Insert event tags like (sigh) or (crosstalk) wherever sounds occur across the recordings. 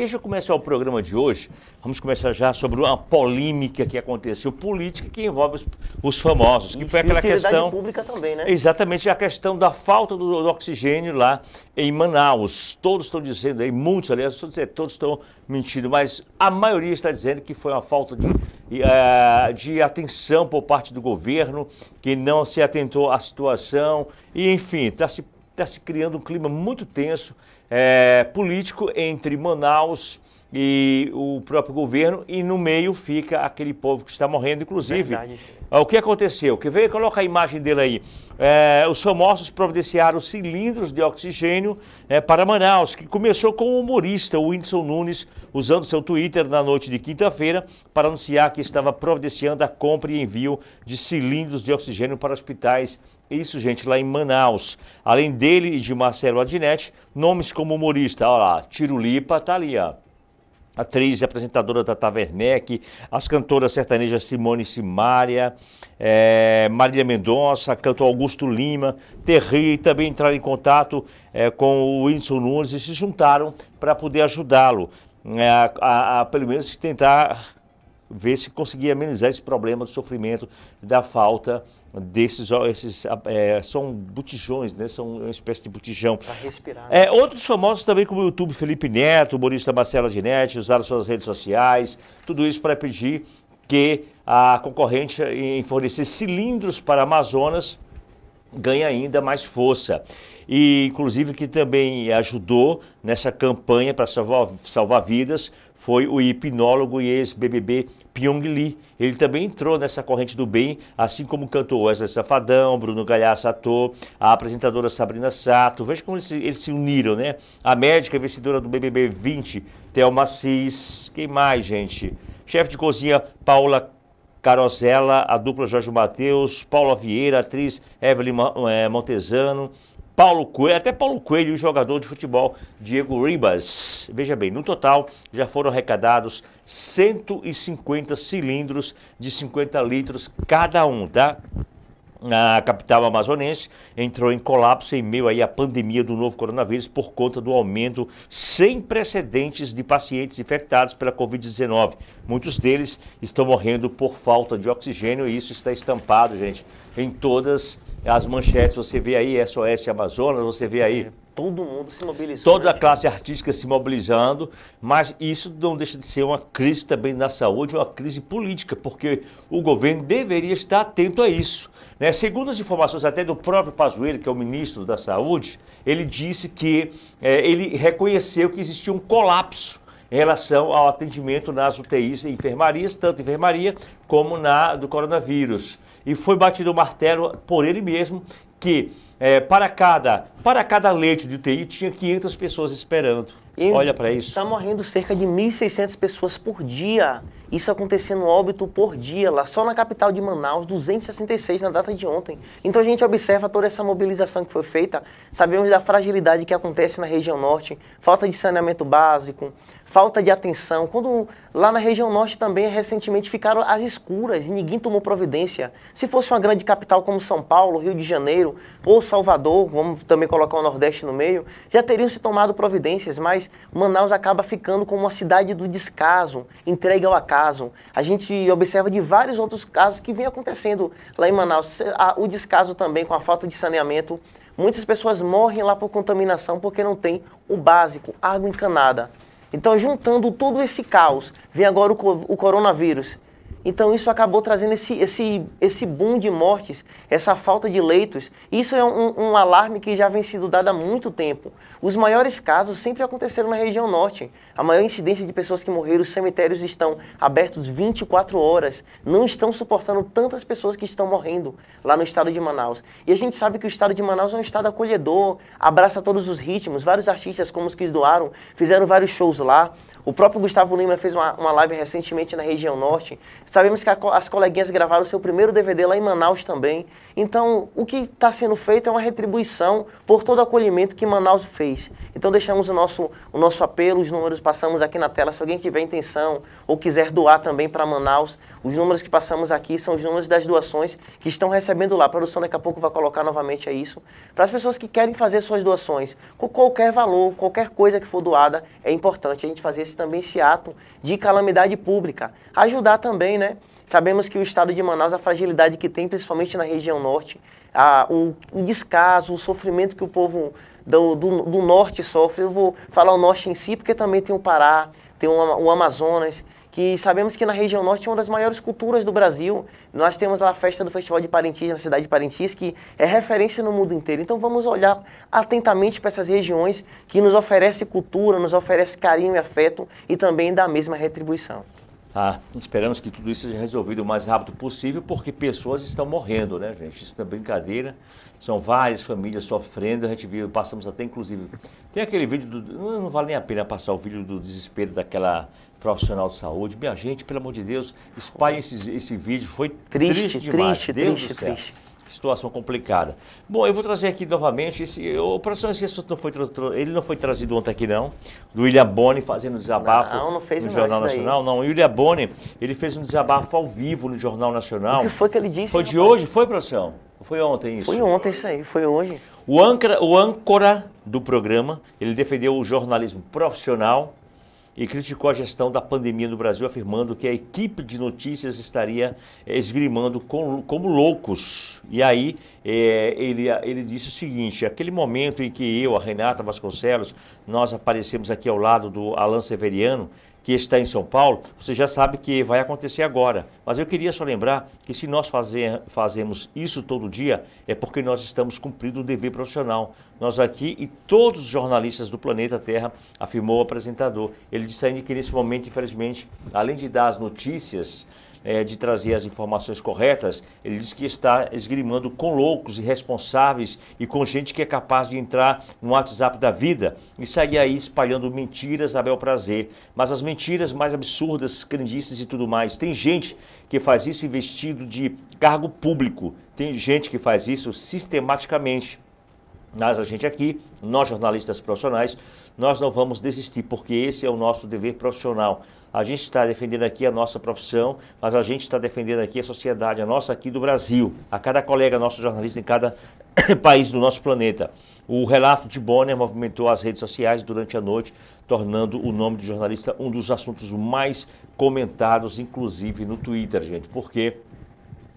Deixa eu começar o programa de hoje. Vamos começar já sobre uma polêmica que aconteceu, política que envolve os, os famosos, que e foi aquela questão pública também, né? Exatamente, a questão da falta do, do oxigênio lá em Manaus. Todos estão dizendo aí, muitos aliás, todos, todos estão mentindo, mas a maioria está dizendo que foi uma falta de, eh, de atenção por parte do governo, que não se atentou à situação e enfim, está se está se criando um clima muito tenso é, político entre Manaus e o próprio governo, e no meio fica aquele povo que está morrendo, inclusive. Verdade. É, o que aconteceu? Que veio, coloca a imagem dele aí. É, os famosos providenciaram cilindros de oxigênio é, para Manaus, que começou com o humorista Whindersson Nunes, usando seu Twitter na noite de quinta-feira, para anunciar que estava providenciando a compra e envio de cilindros de oxigênio para hospitais isso, gente, lá em Manaus. Além dele e de Marcelo Adnet nomes como humorista, olha lá, Tirulipa está ali, ó atriz e apresentadora da Tavernec, as cantoras sertanejas Simone Simária, é, eh, Marília Mendonça, cantor Augusto Lima, Terri, também entraram em contato é, com o Wilson Nunes e se juntaram para poder ajudá-lo, é, a, a, pelo menos tentar ver se conseguia amenizar esse problema do sofrimento, da falta desses, esses, ah, é, são botijões, né? São uma espécie de botijão. Para respirar. Né? É, outros famosos também como o YouTube, Felipe Neto, o humorista Marcelo Ginetti, usaram suas redes sociais, tudo isso para pedir que a concorrente em fornecer cilindros para Amazonas ganhe ainda mais força. E, inclusive, que também ajudou nessa campanha para salvar, salvar vidas foi o hipnólogo e ex-BBB Pyong Lee. Ele também entrou nessa corrente do bem, assim como cantou Wesley Safadão, Bruno Galhaço, ator, a apresentadora Sabrina Sato. Veja como eles se, eles se uniram, né? A médica vencedora do BBB 20, Thelma Cis. Quem mais, gente? Chefe de cozinha Paula Carosella, a dupla Jorge Matheus, Paula Vieira, atriz Evelyn eh, Montesano, Paulo Coelho, até Paulo Coelho, o jogador de futebol Diego Ribas. Veja bem, no total já foram arrecadados 150 cilindros de 50 litros cada um, tá? A capital amazonense entrou em colapso em meio aí à pandemia do novo coronavírus por conta do aumento sem precedentes de pacientes infectados pela Covid-19. Muitos deles estão morrendo por falta de oxigênio e isso está estampado, gente, em todas as manchetes, você vê aí SOS Amazonas, você vê aí. É, todo mundo se mobilizando. Toda a classe artística se mobilizando, mas isso não deixa de ser uma crise também na saúde, uma crise política, porque o governo deveria estar atento a isso. Né? Segundo as informações até do próprio Pazuello, que é o ministro da Saúde, ele disse que é, ele reconheceu que existia um colapso em relação ao atendimento nas UTIs e enfermarias, tanto enfermaria como na do coronavírus. E foi batido o martelo por ele mesmo que é, para, cada, para cada leito de UTI tinha 500 pessoas esperando. E Olha para isso. Está morrendo cerca de 1.600 pessoas por dia. Isso acontecendo óbito por dia, lá só na capital de Manaus, 266 na data de ontem. Então a gente observa toda essa mobilização que foi feita, sabemos da fragilidade que acontece na região norte, falta de saneamento básico, falta de atenção. Quando lá na região norte também recentemente ficaram as escuras e ninguém tomou providência. Se fosse uma grande capital como São Paulo, Rio de Janeiro ou Salvador, vamos também colocar o Nordeste no meio, já teriam se tomado providências, mas Manaus acaba ficando como uma cidade do descaso, entregue ao acaso. A gente observa de vários outros casos que vem acontecendo lá em Manaus, o descaso também com a falta de saneamento. Muitas pessoas morrem lá por contaminação porque não tem o básico, água encanada. Então, juntando todo esse caos, vem agora o, o coronavírus. Então isso acabou trazendo esse, esse, esse boom de mortes, essa falta de leitos. Isso é um, um alarme que já vem sido dado há muito tempo. Os maiores casos sempre aconteceram na região norte. A maior incidência de pessoas que morreram, os cemitérios estão abertos 24 horas. Não estão suportando tantas pessoas que estão morrendo lá no estado de Manaus. E a gente sabe que o estado de Manaus é um estado acolhedor, abraça todos os ritmos. Vários artistas, como os que doaram, fizeram vários shows lá. O próprio Gustavo Lima fez uma, uma live recentemente na região norte Sabemos que as coleguinhas gravaram seu primeiro DVD lá em Manaus também. Então, o que está sendo feito é uma retribuição por todo o acolhimento que Manaus fez. Então, deixamos o nosso, o nosso apelo, os números passamos aqui na tela. Se alguém tiver intenção ou quiser doar também para Manaus, os números que passamos aqui são os números das doações que estão recebendo lá. A produção daqui a pouco vai colocar novamente é isso. Para as pessoas que querem fazer suas doações, com qualquer valor, qualquer coisa que for doada, é importante a gente fazer esse, também esse ato de calamidade pública. Ajudar também né, né? Sabemos que o estado de Manaus, a fragilidade que tem, principalmente na região norte, a, o, o descaso, o sofrimento que o povo do, do, do, norte sofre. Eu vou falar o norte em si, porque também tem o Pará, tem o, o Amazonas, que sabemos que na região norte é uma das maiores culturas do Brasil. Nós temos a festa do Festival de Parintins, na cidade de Parintins, que é referência no mundo inteiro. Então vamos olhar atentamente para essas regiões que nos oferece cultura, nos oferece carinho e afeto e também da mesma retribuição. Ah, esperamos que tudo isso seja resolvido o mais rápido possível, porque pessoas estão morrendo, né, gente? Isso não é brincadeira. São várias famílias sofrendo. A gente viu, passamos até inclusive. Tem aquele vídeo do. Não vale nem a pena passar o vídeo do desespero daquela profissional de saúde. Minha gente, pelo amor de Deus, espalhe esse, esse vídeo. Foi triste, triste demais. Triste, Deus triste, do céu. triste situação complicada. Bom, eu vou trazer aqui novamente esse. O professor, esse não foi, ele não foi trazido ontem aqui, não. Do William Boni fazendo desabafo não, não fez no Jornal Nacional. Não, o William Boni, ele fez um desabafo ao vivo no Jornal Nacional. O que foi que ele disse? Foi de rapaz? hoje? Foi, professor? Foi ontem isso? Foi ontem isso aí, foi hoje. O âncora, o âncora do programa, ele defendeu o jornalismo profissional e criticou a gestão da pandemia no Brasil, afirmando que a equipe de notícias estaria eh, esgrimando com, como loucos. E aí é, ele, ele disse o seguinte: aquele momento em que eu, a Renata Vasconcelos, nós aparecemos aqui ao lado do Alan Severiano, que está em São Paulo, você já sabe que vai acontecer agora. Mas eu queria só lembrar que se nós fazer, fazemos isso todo dia, é porque nós estamos cumprindo o dever profissional. Nós aqui e todos os jornalistas do planeta Terra, afirmou o apresentador. Ele disse ainda que nesse momento, infelizmente, além de dar as notícias é, de trazer as informações corretas, ele diz que está esgrimando com loucos irresponsáveis e com gente que é capaz de entrar no WhatsApp da vida e sair aí espalhando mentiras a bel prazer. Mas as mentiras mais absurdas, crendices e tudo mais. Tem gente que faz isso investido de cargo público, tem gente que faz isso sistematicamente. Mas a gente aqui, nós jornalistas profissionais, nós não vamos desistir, porque esse é o nosso dever profissional. A gente está defendendo aqui a nossa profissão, mas a gente está defendendo aqui a sociedade, a nossa aqui do Brasil, a cada colega nosso jornalista em cada (coughs) país do nosso planeta. O relato de Bonner movimentou as redes sociais durante a noite, tornando o nome do jornalista um dos assuntos mais comentados, inclusive no Twitter, gente, Por quê?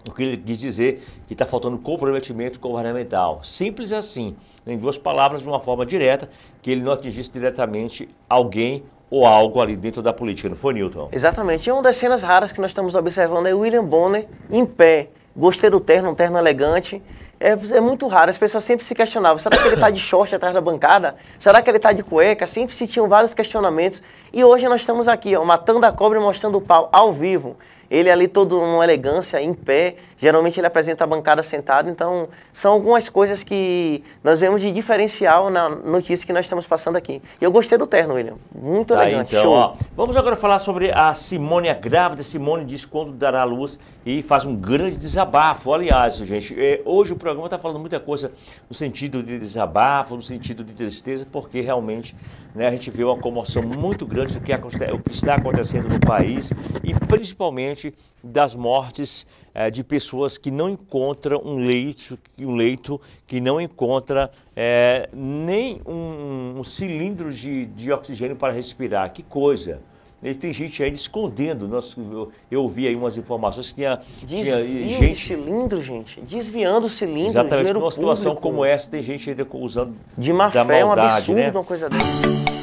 O que ele quis dizer que está faltando comprometimento governamental. Simples assim, em duas palavras, de uma forma direta, que ele não atingisse diretamente alguém ou algo ali dentro da política, não foi, Newton? Exatamente. E uma das cenas raras que nós estamos observando é William Bonner em pé. Gostei do terno, um terno elegante. É, é muito raro, as pessoas sempre se questionavam: será que ele está de short atrás da bancada? Será que ele está de cueca? Sempre se tinham vários questionamentos. E hoje nós estamos aqui, ó, matando a cobra e mostrando o pau ao vivo. Ele ali todo numa elegância, em pé, Geralmente ele apresenta a bancada sentado, então são algumas coisas que nós vemos de diferencial na notícia que nós estamos passando aqui. E eu gostei do terno, William. Muito tá elegante. então, ó, vamos agora falar sobre a Simone a grávida. Simone diz quando dará a luz e faz um grande desabafo. Aliás, gente, é, hoje o programa está falando muita coisa no sentido de desabafo, no sentido de tristeza, porque realmente né, a gente vê uma comoção muito grande do que, o que está acontecendo no país e principalmente das mortes é, de pessoas pessoas que não encontram um leito, um leito que não encontra é, nem um, um cilindro de, de oxigênio para respirar. Que coisa! E tem gente aí escondendo. eu, eu ouvi aí umas informações que tinha, tinha gente. cilindro, gente. Desviando o cilindro. Exatamente. Numa situação público. como essa, tem gente ainda usando. De má da fé, maldade, é um absurdo né? uma coisa dessa.